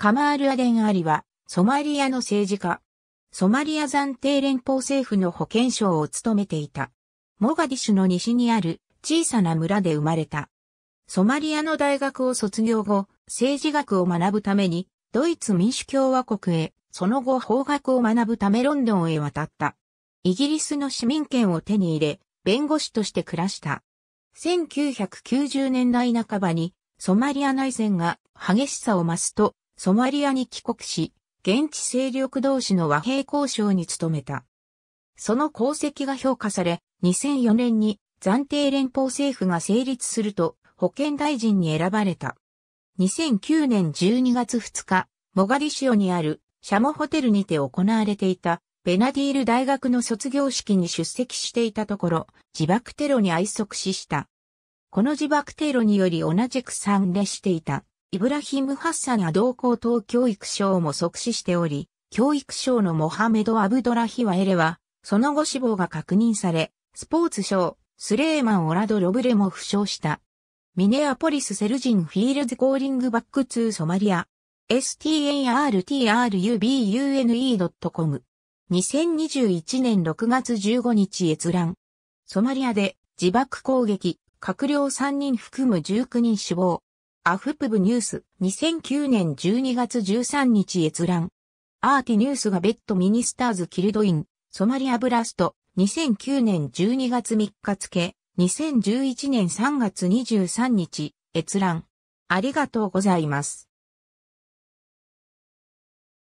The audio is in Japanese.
カマール・アデン・アリは、ソマリアの政治家。ソマリア暫定連邦政府の保健省を務めていた。モガディシュの西にある小さな村で生まれた。ソマリアの大学を卒業後、政治学を学ぶために、ドイツ民主共和国へ、その後法学を学ぶためロンドンへ渡った。イギリスの市民権を手に入れ、弁護士として暮らした。1990年代半ばに、ソマリア内戦が激しさを増すと、ソマリアに帰国し、現地勢力同士の和平交渉に努めた。その功績が評価され、2004年に暫定連邦政府が成立すると保健大臣に選ばれた。2009年12月2日、モガディシオにあるシャモホテルにて行われていたベナディール大学の卒業式に出席していたところ、自爆テロに愛即死した。この自爆テロにより同じく参列していたイブラヒム・ハッサンア同高等教育省も即死しており、教育省のモハメド・アブドラヒワエレは、その後死亡が確認され、スポーツ省、スレーマン・オラド・ロブレも負傷した。ミネアポリス・セルジン・フィールズ・ゴーリング・バック・ツー・ソマリア。s t a r t r u b u n e c o m 2021年6月15日閲覧。ソマリアで自爆攻撃、閣僚3人含む19人死亡。アフプブニュース2009年12月13日閲覧。アーティニュースがベッドミニスターズキルドイン、ソマリアブラスト2009年12月3日付、2011年3月23日閲覧。ありがとうございます。